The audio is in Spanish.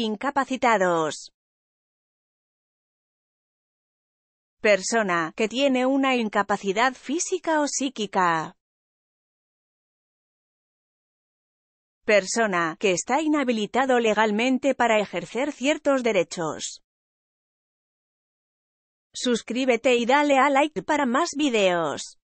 Incapacitados. Persona que tiene una incapacidad física o psíquica. Persona que está inhabilitado legalmente para ejercer ciertos derechos. Suscríbete y dale a like para más videos.